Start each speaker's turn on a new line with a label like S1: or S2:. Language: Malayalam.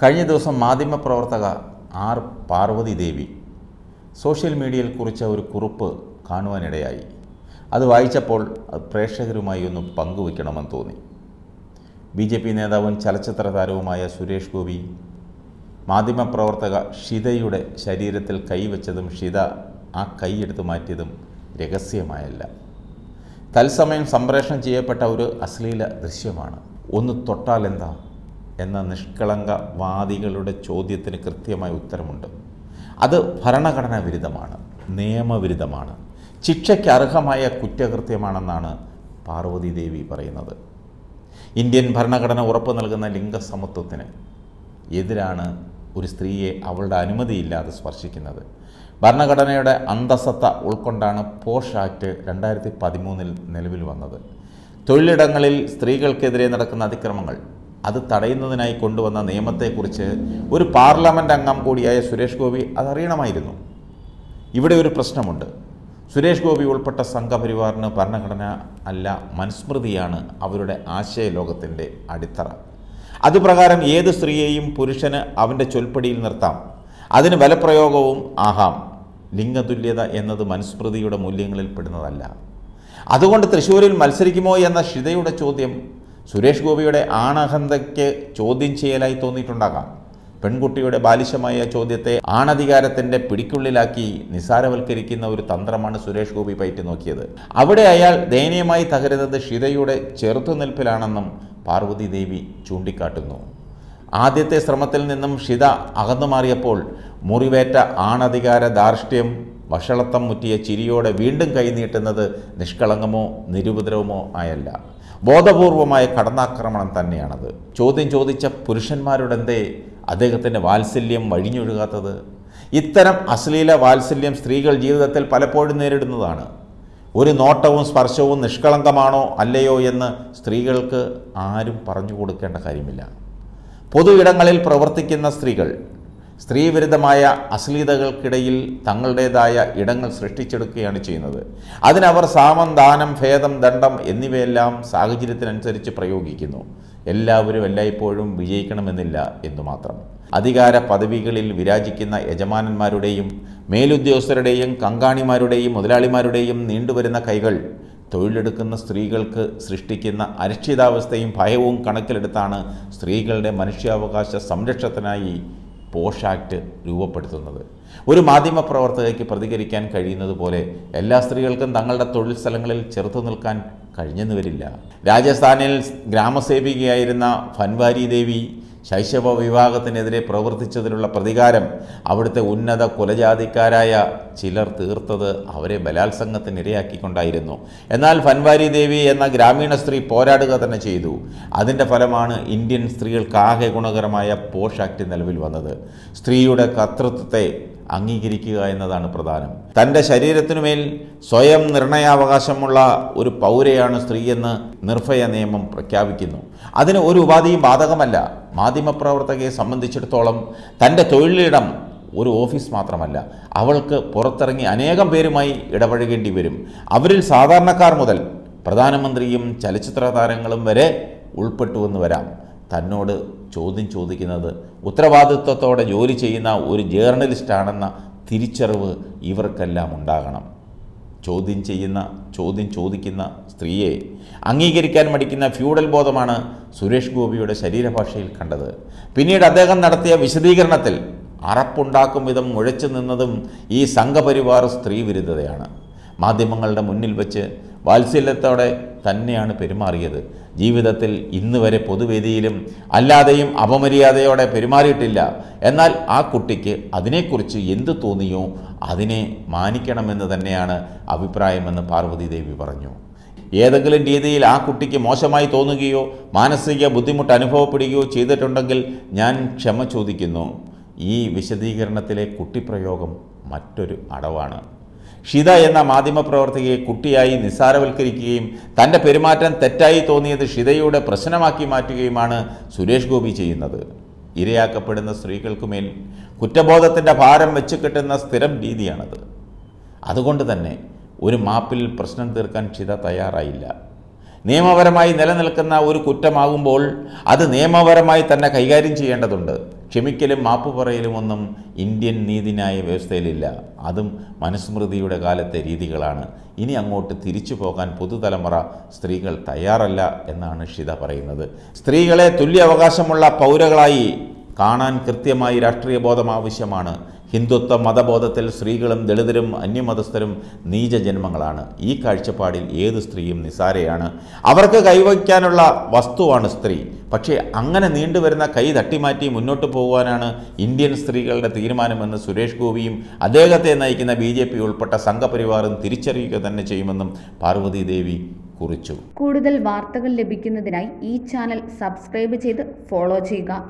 S1: കഴിഞ്ഞ ദിവസം മാധ്യമപ്രവർത്തക ആർ പാർവതി ദേവി സോഷ്യൽ മീഡിയയിൽ കുറിച്ച ഒരു കുറിപ്പ് കാണുവാനിടയായി അത് വായിച്ചപ്പോൾ പ്രേക്ഷകരുമായി ഒന്ന് പങ്കുവയ്ക്കണമെന്ന് തോന്നി ബി ജെ പി നേതാവും ചലച്ചിത്ര താരവുമായ സുരേഷ് ഗോപി മാധ്യമപ്രവർത്തക ഷിതയുടെ ശരീരത്തിൽ കൈവച്ചതും ഷിത ആ കൈയെടുത്ത് മാറ്റിയതും രഹസ്യമായല്ല തത്സമയം സംപ്രേഷണം ചെയ്യപ്പെട്ട ഒരു അശ്ലീല ദൃശ്യമാണ് ഒന്ന് തൊട്ടാലെന്താ എന്ന നിഷ്കളങ്ക വാദികളുടെ ചോദ്യത്തിന് കൃത്യമായ ഉത്തരമുണ്ട് അത് ഭരണഘടനാ വിരുദ്ധമാണ് നിയമവിരുദ്ധമാണ് ശിക്ഷയ്ക്ക് അർഹമായ കുറ്റകൃത്യമാണെന്നാണ് പാർവതി ദേവി പറയുന്നത് ഇന്ത്യൻ ഭരണഘടന ഉറപ്പു നൽകുന്ന ലിംഗസമത്വത്തിന് എതിരാണ് ഒരു സ്ത്രീയെ അവളുടെ അനുമതിയില്ലാതെ സ്പർശിക്കുന്നത് ഭരണഘടനയുടെ അന്തസത്ത ഉൾക്കൊണ്ടാണ് പോഷ് ആക്ട് രണ്ടായിരത്തി പതിമൂന്നിൽ നിലവിൽ വന്നത് തൊഴിലിടങ്ങളിൽ സ്ത്രീകൾക്കെതിരെ നടക്കുന്ന അതിക്രമങ്ങൾ അത് തടയുന്നതിനായി കൊണ്ടുവന്ന നിയമത്തെക്കുറിച്ച് ഒരു പാർലമെൻ്റ് അംഗം കൂടിയായ സുരേഷ് ഗോപി അതറിയണമായിരുന്നു ഇവിടെ ഒരു പ്രശ്നമുണ്ട് സുരേഷ് ഗോപി ഉൾപ്പെട്ട സംഘപരിവാറിന് ഭരണഘടന അല്ല മനുസ്മൃതിയാണ് അവരുടെ ആശയലോകത്തിൻ്റെ അടിത്തറ
S2: അതുപ്രകാരം ഏത് സ്ത്രീയെയും
S1: പുരുഷന് അവൻ്റെ ചൊൽപ്പടിയിൽ നിർത്താം അതിന് ബലപ്രയോഗവും ആഹാം ലിംഗതുല്യത എന്നത് മനുസ്മൃതിയുടെ മൂല്യങ്ങളിൽ പെടുന്നതല്ല അതുകൊണ്ട് തൃശ്ശൂരിൽ മത്സരിക്കുമോ എന്ന ഷിതയുടെ ചോദ്യം സുരേഷ് ഗോപിയുടെ ആണഹന്തയ്ക്ക് ചോദ്യം ചെയ്യലായി തോന്നിയിട്ടുണ്ടാകാം പെൺകുട്ടിയുടെ ബാലിശമായ ചോദ്യത്തെ ആണധികാരത്തിൻ്റെ പിടിക്കുള്ളിലാക്കി നിസാരവൽക്കരിക്കുന്ന ഒരു തന്ത്രമാണ് സുരേഷ് ഗോപി പയറ്റി നോക്കിയത് അവിടെ അയാൾ ദയനീയമായി തകരുന്നത് ഷിതയുടെ ചെറുത്തുനിൽപ്പിലാണെന്നും പാർവതി ദേവി ചൂണ്ടിക്കാട്ടുന്നു ആദ്യത്തെ ശ്രമത്തിൽ നിന്നും ഷിത അകന്നു മാറിയപ്പോൾ മുറിവേറ്റ ആണധികാര ദാർഷ്ട്യം വഷളത്തം മുറ്റിയ ചിരിയോടെ വീണ്ടും കൈനീട്ടുന്നത് നിഷ്കളങ്കമോ നിരുപദ്രവമോ ആയല്ല ബോധപൂർവമായ കടന്നാക്രമണം തന്നെയാണത് ചോദ്യം ചോദിച്ച പുരുഷന്മാരോടെന്തേ അദ്ദേഹത്തിൻ്റെ വാത്സല്യം വഴിഞ്ഞൊഴുകാത്തത് ഇത്തരം അശ്ലീല വാത്സല്യം സ്ത്രീകൾ ജീവിതത്തിൽ പലപ്പോഴും നേരിടുന്നതാണ് ഒരു നോട്ടവും സ്പർശവും നിഷ്കളങ്കമാണോ അല്ലയോ എന്ന് സ്ത്രീകൾക്ക് ആരും പറഞ്ഞു കൊടുക്കേണ്ട കാര്യമില്ല പൊതു ഇടങ്ങളിൽ പ്രവർത്തിക്കുന്ന സ്ത്രീകൾ സ്ത്രീവിരുദ്ധമായ അശ്ലീതകൾക്കിടയിൽ തങ്ങളുടേതായ ഇടങ്ങൾ സൃഷ്ടിച്ചെടുക്കുകയാണ് ചെയ്യുന്നത് അതിനവർ സാമം ദാനം ഭേദം ദണ്ഡം എന്നിവയെല്ലാം സാഹചര്യത്തിനനുസരിച്ച് പ്രയോഗിക്കുന്നു എല്ലാവരും എല്ലായ്പ്പോഴും വിജയിക്കണമെന്നില്ല എന്നു മാത്രം അധികാര പദവികളിൽ വിരാജിക്കുന്ന യജമാനന്മാരുടെയും മേലുദ്യോഗസ്ഥരുടെയും കങ്കാണിമാരുടെയും മുതലാളിമാരുടെയും നീണ്ടുവരുന്ന കൈകൾ തൊഴിലെടുക്കുന്ന സ്ത്രീകൾക്ക് സൃഷ്ടിക്കുന്ന അരക്ഷിതാവസ്ഥയും ഭയവും കണക്കിലെടുത്താണ് സ്ത്രീകളുടെ മനുഷ്യാവകാശ സംരക്ഷണത്തിനായി പോഷ് ആക്ട് രൂപപ്പെടുത്തുന്നത് ഒരു മാധ്യമപ്രവർത്തകയ്ക്ക് പ്രതികരിക്കാൻ കഴിയുന്നത് പോലെ എല്ലാ സ്ത്രീകൾക്കും തങ്ങളുടെ തൊഴിൽ സ്ഥലങ്ങളിൽ ചെറുത്തു നിൽക്കാൻ കഴിഞ്ഞെന്ന് വരില്ല രാജസ്ഥാനിൽ ഗ്രാമസേവികയായിരുന്ന ഫൻവാരി ദേവി ശൈശവ വിവാഹത്തിനെതിരെ പ്രവർത്തിച്ചതിനുള്ള പ്രതികാരം അവിടുത്തെ ഉന്നത കുലജാതിക്കാരായ ചിലർ തീർത്തത് അവരെ ബലാത്സംഗത്തിനിരയാക്കിക്കൊണ്ടായിരുന്നു എന്നാൽ ഫൻവാരി ദേവി എന്ന ഗ്രാമീണ സ്ത്രീ പോരാടുക തന്നെ ചെയ്തു അതിൻ്റെ ഫലമാണ് ഇന്ത്യൻ ആകെ ഗുണകരമായ പോഷ് ആക്ട് നിലവിൽ വന്നത് സ്ത്രീയുടെ കർത്തൃത്വത്തെ അംഗീകരിക്കുക എന്നതാണ് പ്രധാനം തൻ്റെ ശരീരത്തിനുമേൽ സ്വയം നിർണയാവകാശമുള്ള ഒരു പൗരയാണ് സ്ത്രീയെന്ന് നിർഭയ നിയമം പ്രഖ്യാപിക്കുന്നു അതിന് ഒരു ഉപാധിയും ബാധകമല്ല മാധ്യമപ്രവർത്തകയെ സംബന്ധിച്ചിടത്തോളം തൻ്റെ തൊഴിലിടം ഒരു ഓഫീസ് മാത്രമല്ല അവൾക്ക് പുറത്തിറങ്ങി അനേകം പേരുമായി ഇടപഴകേണ്ടി വരും അവരിൽ സാധാരണക്കാർ മുതൽ പ്രധാനമന്ത്രിയും ചലച്ചിത്ര താരങ്ങളും വരെ ഉൾപ്പെട്ടുവെന്ന് വരാം തന്നോട് ചോദ്യം ചോദിക്കുന്നത് ഉത്തരവാദിത്വത്തോടെ ജോലി ചെയ്യുന്ന ഒരു ജേർണലിസ്റ്റാണെന്ന തിരിച്ചറിവ് ഇവർക്കെല്ലാം ഉണ്ടാകണം ചോദ്യം ചെയ്യുന്ന ചോദ്യം ചോദിക്കുന്ന സ്ത്രീയെ അംഗീകരിക്കാൻ മടിക്കുന്ന ഫ്യൂഡൽ ബോധമാണ് സുരേഷ് ഗോപിയുടെ ശരീരഭാഷയിൽ കണ്ടത് പിന്നീട് അദ്ദേഹം നടത്തിയ വിശദീകരണത്തിൽ അറപ്പുണ്ടാക്കും വിധം മുഴച്ചു നിന്നതും ഈ സംഘപരിവാർ സ്ത്രീവിരുദ്ധതയാണ് മാധ്യമങ്ങളുടെ മുന്നിൽ വെച്ച് വാത്സല്യത്തോടെ തന്നെയാണ് പെരുമാറിയത് ജീവിതത്തിൽ ഇന്ന് വരെ പൊതുവേദിയിലും അല്ലാതെയും അപമര്യാദയോടെ പെരുമാറിയിട്ടില്ല എന്നാൽ ആ കുട്ടിക്ക് അതിനെക്കുറിച്ച് എന്ത് തോന്നിയോ അതിനെ മാനിക്കണമെന്ന് തന്നെയാണ് അഭിപ്രായമെന്ന് പാർവതി ദേവി പറഞ്ഞു ഏതെങ്കിലും രീതിയിൽ ആ കുട്ടിക്ക് മോശമായി തോന്നുകയോ മാനസിക ബുദ്ധിമുട്ട് അനുഭവപ്പെടുകയോ ചെയ്തിട്ടുണ്ടെങ്കിൽ ഞാൻ ക്ഷമ ചോദിക്കുന്നു ഈ വിശദീകരണത്തിലെ കുട്ടിപ്രയോഗം മറ്റൊരു അടവാണ് ഷിത എന്ന മാധ്യമപ്രവർത്തകയെ കുട്ടിയായി നിസ്സാരവൽക്കരിക്കുകയും തൻ്റെ പെരുമാറ്റം തെറ്റായി തോന്നിയത് ഷിതയുടെ പ്രശ്നമാക്കി മാറ്റുകയുമാണ് സുരേഷ് ഗോപി ചെയ്യുന്നത് ഇരയാക്കപ്പെടുന്ന സ്ത്രീകൾക്കുമേൽ കുറ്റബോധത്തിൻ്റെ ഭാരം വെച്ച് കിട്ടുന്ന സ്ഥിരം രീതിയാണത് അതുകൊണ്ട് തന്നെ ഒരു മാപ്പിൽ പ്രശ്നം തീർക്കാൻ ചിത തയ്യാറായില്ല നിയമപരമായി നിലനിൽക്കുന്ന ഒരു കുറ്റമാകുമ്പോൾ അത് നിയമപരമായി തന്നെ കൈകാര്യം ചെയ്യേണ്ടതുണ്ട് ക്ഷമിക്കലും മാപ്പ് പറയലുമൊന്നും ഇന്ത്യൻ നീതിന്യായ വ്യവസ്ഥയിലില്ല അതും മനുസ്മൃതിയുടെ കാലത്തെ രീതികളാണ് ഇനി അങ്ങോട്ട് തിരിച്ചു പോകാൻ പുതുതലമുറ സ്ത്രീകൾ തയ്യാറല്ല എന്നാണ് ഷിത പറയുന്നത് സ്ത്രീകളെ തുല്യ അവകാശമുള്ള പൗരകളായി കാണാൻ കൃത്യമായി രാഷ്ട്രീയ ബോധം ആവശ്യമാണ് ഹിന്ദുത്വ മതബോധത്തിൽ സ്ത്രീകളും ദളിതരും അന്യമതസ്ഥരും നീചജന്മങ്ങളാണ് ഈ കാഴ്ചപ്പാടിൽ ഏത് സ്ത്രീയും നിസാരയാണ് അവർക്ക് കൈവയ്ക്കാനുള്ള വസ്തുവാണ് സ്ത്രീ പക്ഷേ അങ്ങനെ നീണ്ടുവരുന്ന കൈ തട്ടിമാറ്റി മുന്നോട്ട് പോകുവാനാണ് ഇന്ത്യൻ സ്ത്രീകളുടെ തീരുമാനമെന്ന് സുരേഷ് ഗോപിയും അദ്ദേഹത്തെ നയിക്കുന്ന ബി ഉൾപ്പെട്ട സംഘപരിവാറും തിരിച്ചറിയുക തന്നെ ചെയ്യുമെന്നും പാർവതി ദേവി കുറിച്ചു കൂടുതൽ വാർത്തകൾ ലഭിക്കുന്നതിനായി ഈ ചാനൽ സബ്സ്ക്രൈബ് ചെയ്ത് ഫോളോ ചെയ്യുക